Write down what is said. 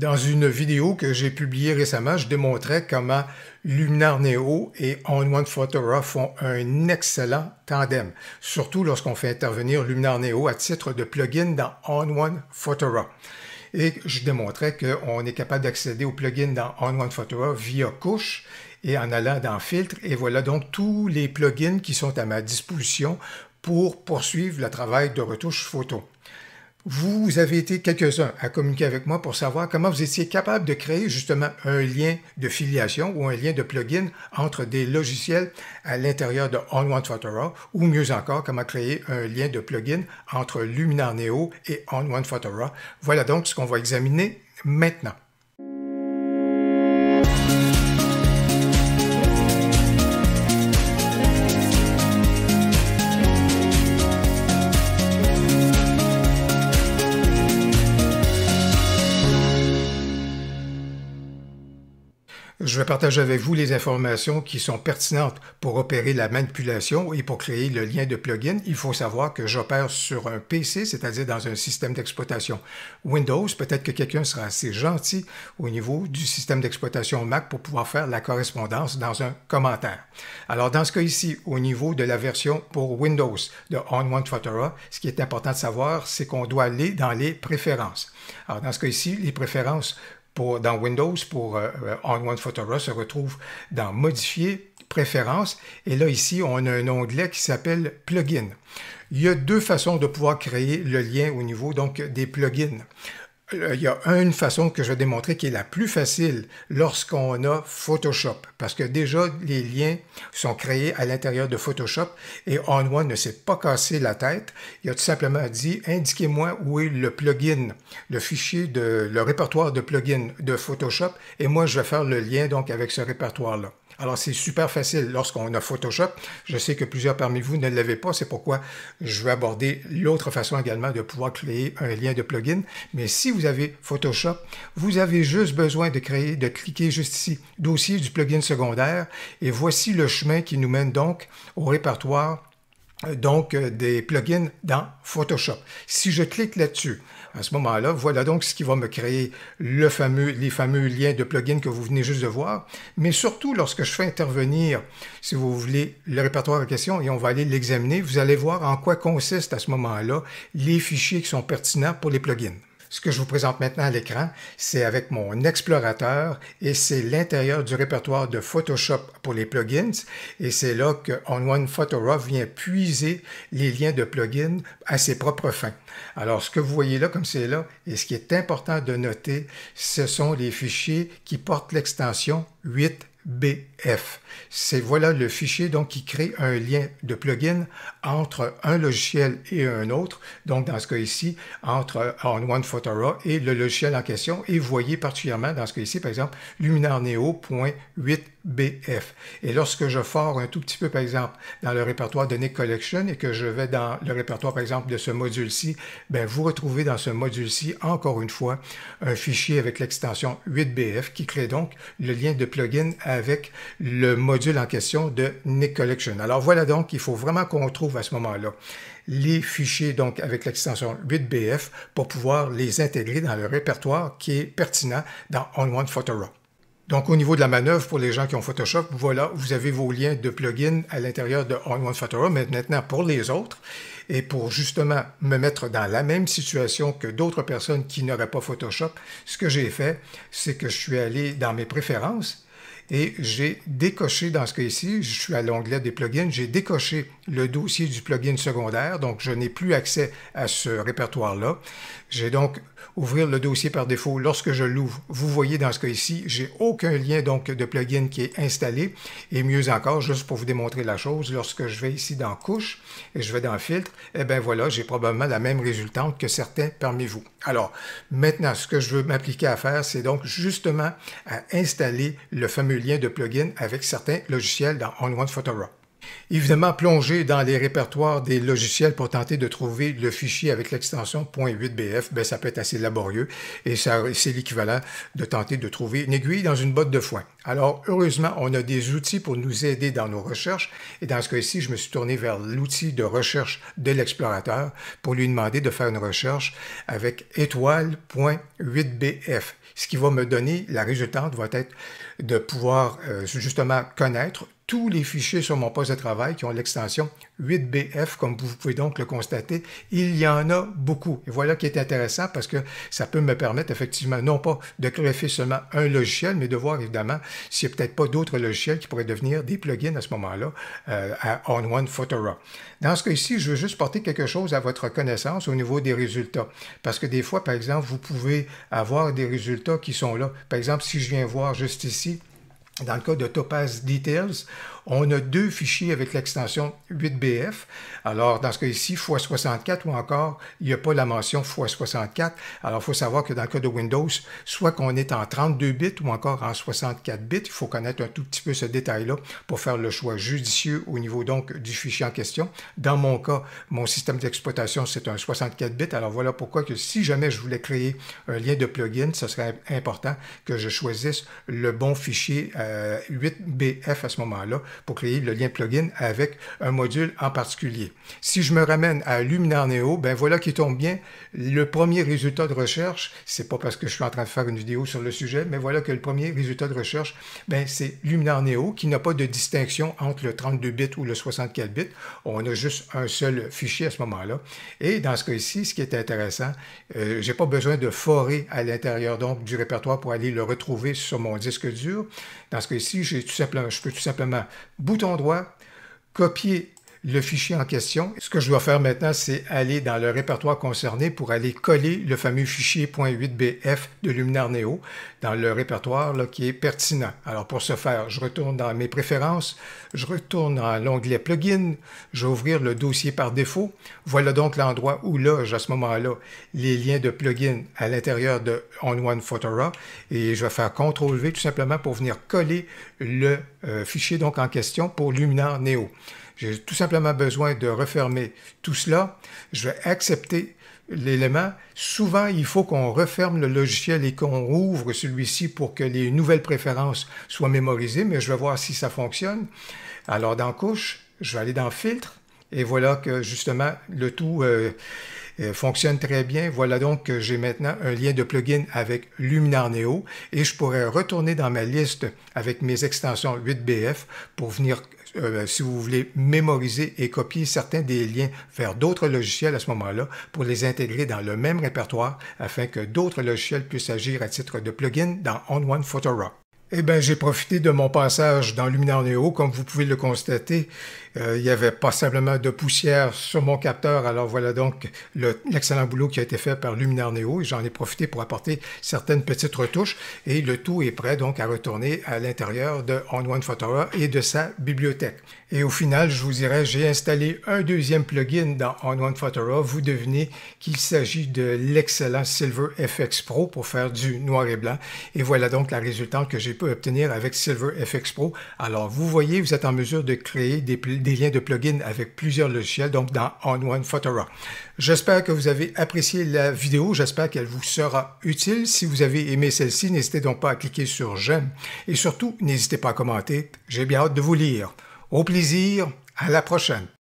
Dans une vidéo que j'ai publiée récemment, je démontrais comment Luminar Neo et On-One Photograph font un excellent tandem, surtout lorsqu'on fait intervenir Luminar Neo à titre de plugin dans On-One Photograph. Et je démontrais qu'on est capable d'accéder au plugin dans On-One Photograph via couche et en allant dans Filtre. Et voilà donc tous les plugins qui sont à ma disposition pour poursuivre le travail de retouche photo. Vous avez été quelques-uns à communiquer avec moi pour savoir comment vous étiez capable de créer justement un lien de filiation ou un lien de plugin entre des logiciels à l'intérieur de on One photora ou mieux encore, comment créer un lien de plugin entre Luminar Neo et on One photora Voilà donc ce qu'on va examiner maintenant. partage avec vous les informations qui sont pertinentes pour opérer la manipulation et pour créer le lien de plugin. Il faut savoir que j'opère sur un PC, c'est-à-dire dans un système d'exploitation Windows. Peut-être que quelqu'un sera assez gentil au niveau du système d'exploitation Mac pour pouvoir faire la correspondance dans un commentaire. Alors dans ce cas ici, au niveau de la version pour Windows de On One ce qui est important de savoir, c'est qu'on doit aller dans les préférences. Alors dans ce cas ici, les préférences dans Windows pour On euh, euh, One Photora se retrouve dans Modifier, Préférences. Et là, ici, on a un onglet qui s'appelle Plugin. Il y a deux façons de pouvoir créer le lien au niveau donc, des plugins. Euh, il y a une façon que je vais démontrer qui est la plus facile lorsqu'on a Photoshop, parce que déjà les liens sont créés à l'intérieur de Photoshop et OnOne ne s'est pas cassé la tête. Il a tout simplement dit indiquez-moi où est le plugin, le fichier de le répertoire de plugins de Photoshop et moi je vais faire le lien donc avec ce répertoire là. Alors, c'est super facile lorsqu'on a Photoshop. Je sais que plusieurs parmi vous ne l'avez pas. C'est pourquoi je vais aborder l'autre façon également de pouvoir créer un lien de plugin. Mais si vous avez Photoshop, vous avez juste besoin de créer, de cliquer juste ici, dossier du plugin secondaire. Et voici le chemin qui nous mène donc au répertoire donc euh, des plugins dans Photoshop. Si je clique là-dessus, à ce moment-là, voilà donc ce qui va me créer le fameux, les fameux liens de plugins que vous venez juste de voir. Mais surtout, lorsque je fais intervenir, si vous voulez, le répertoire en question et on va aller l'examiner, vous allez voir en quoi consistent à ce moment-là les fichiers qui sont pertinents pour les plugins. Ce que je vous présente maintenant à l'écran, c'est avec mon explorateur et c'est l'intérieur du répertoire de Photoshop pour les plugins. Et c'est là que On photora Photo vient puiser les liens de plugins à ses propres fins. Alors, ce que vous voyez là, comme c'est là, et ce qui est important de noter, ce sont les fichiers qui portent l'extension 8 BF. C'est voilà le fichier donc qui crée un lien de plugin entre un logiciel et un autre, donc dans ce cas ici entre On One Photora et le logiciel en question et voyez particulièrement dans ce cas ici par exemple luminarneo.8bf. Et lorsque je forme un tout petit peu par exemple dans le répertoire de Nick Collection et que je vais dans le répertoire par exemple de ce module-ci, ben vous retrouvez dans ce module-ci encore une fois un fichier avec l'extension 8bf qui crée donc le lien de plugin à avec le module en question de Nick Collection. Alors voilà donc, il faut vraiment qu'on trouve à ce moment-là les fichiers donc avec l'extension 8BF pour pouvoir les intégrer dans le répertoire qui est pertinent dans On One Photo Donc, au niveau de la manœuvre, pour les gens qui ont Photoshop, voilà, vous avez vos liens de plugin à l'intérieur de On One Photo mais maintenant pour les autres, et pour justement me mettre dans la même situation que d'autres personnes qui n'auraient pas Photoshop, ce que j'ai fait, c'est que je suis allé dans mes préférences et j'ai décoché dans ce cas-ci, je suis à l'onglet des plugins, j'ai décoché le dossier du plugin secondaire, donc je n'ai plus accès à ce répertoire-là. J'ai donc ouvrir le dossier par défaut. Lorsque je l'ouvre, vous voyez dans ce cas-ci, j'ai aucun lien donc de plugin qui est installé. Et mieux encore, juste pour vous démontrer la chose, lorsque je vais ici dans couche et je vais dans filtre, et eh bien voilà, j'ai probablement la même résultante que certains parmi vous. Alors, maintenant, ce que je veux m'appliquer à faire, c'est donc justement à installer le fameux lien de plugin avec certains logiciels dans OnOne Évidemment, plonger dans les répertoires des logiciels pour tenter de trouver le fichier avec l'extension .8bf, ben, ça peut être assez laborieux et c'est l'équivalent de tenter de trouver une aiguille dans une botte de foin. Alors, heureusement, on a des outils pour nous aider dans nos recherches. Et dans ce cas-ci, je me suis tourné vers l'outil de recherche de l'explorateur pour lui demander de faire une recherche avec étoile.8bf. Ce qui va me donner, la résultante va être de pouvoir euh, justement connaître tous les fichiers sur mon poste de travail qui ont l'extension 8BF, comme vous pouvez donc le constater, il y en a beaucoup. Et voilà qui est intéressant parce que ça peut me permettre effectivement non pas de greffer seulement un logiciel, mais de voir évidemment s'il n'y a peut-être pas d'autres logiciels qui pourraient devenir des plugins à ce moment-là euh, à On-One Photora. Dans ce cas-ci, je veux juste porter quelque chose à votre connaissance au niveau des résultats. Parce que des fois, par exemple, vous pouvez avoir des résultats qui sont là. Par exemple, si je viens voir juste ici, dans le cas de Topaz Details, on a deux fichiers avec l'extension 8BF. Alors, dans ce cas-ci, x64 ou encore, il n'y a pas la mention x64. Alors, il faut savoir que dans le cas de Windows, soit qu'on est en 32 bits ou encore en 64 bits, il faut connaître un tout petit peu ce détail-là pour faire le choix judicieux au niveau donc du fichier en question. Dans mon cas, mon système d'exploitation, c'est un 64 bits. Alors, voilà pourquoi que si jamais je voulais créer un lien de plugin, ce serait important que je choisisse le bon fichier euh, 8BF euh, à ce moment-là pour créer le lien plugin avec un module en particulier. Si je me ramène à Luminar Neo, ben voilà qui tombe bien. Le premier résultat de recherche, c'est pas parce que je suis en train de faire une vidéo sur le sujet, mais voilà que le premier résultat de recherche, ben c'est Luminar Neo qui n'a pas de distinction entre le 32 bits ou le 64 bits. On a juste un seul fichier à ce moment-là. Et dans ce cas-ci, ce qui est intéressant, je euh, j'ai pas besoin de forer à l'intérieur donc du répertoire pour aller le retrouver sur mon disque dur. Dans ce cas-ci, je peux tout simplement bouton droit, copier le fichier en question. Ce que je dois faire maintenant, c'est aller dans le répertoire concerné pour aller coller le fameux fichier .8bf de Luminar Neo dans le répertoire qui est pertinent. Alors pour ce faire, je retourne dans mes préférences, je retourne dans l'onglet Plugin, je vais ouvrir le dossier par défaut. Voilà donc l'endroit où loge à ce moment-là les liens de plugin à l'intérieur de One Photora et je vais faire CTRL V tout simplement pour venir coller le euh, fichier donc en question pour Luminar Neo. J'ai tout simplement besoin de refermer tout cela. Je vais accepter l'élément. Souvent, il faut qu'on referme le logiciel et qu'on ouvre celui-ci pour que les nouvelles préférences soient mémorisées, mais je vais voir si ça fonctionne. Alors, dans couche, je vais aller dans filtre et voilà que justement le tout euh, euh, fonctionne très bien. Voilà donc que j'ai maintenant un lien de plugin avec Luminar Neo et je pourrais retourner dans ma liste avec mes extensions 8BF pour venir euh, si vous voulez mémoriser et copier certains des liens vers d'autres logiciels à ce moment-là pour les intégrer dans le même répertoire afin que d'autres logiciels puissent agir à titre de plugin dans On One Photo eh bien, j'ai profité de mon passage dans Luminar Neo. Comme vous pouvez le constater, euh, il y avait pas simplement de poussière sur mon capteur. Alors voilà donc l'excellent boulot qui a été fait par Luminar Neo j'en ai profité pour apporter certaines petites retouches. Et le tout est prêt donc à retourner à l'intérieur de On One Photora et de sa bibliothèque. Et au final, je vous dirais, j'ai installé un deuxième plugin dans On One Photora. Vous devinez qu'il s'agit de l'excellent Silver FX Pro pour faire du noir et blanc. Et voilà donc la résultante que j'ai obtenir avec silver fx Pro. Alors, vous voyez, vous êtes en mesure de créer des, liens de plugins avec plusieurs logiciels, donc dans On One Photora. J'espère que vous avez apprécié la vidéo. J'espère qu'elle vous sera utile. Si vous avez aimé celle-ci, n'hésitez donc pas à cliquer sur j'aime. Et surtout, n'hésitez pas à commenter. J'ai bien hâte de vous lire. Au plaisir. À la prochaine.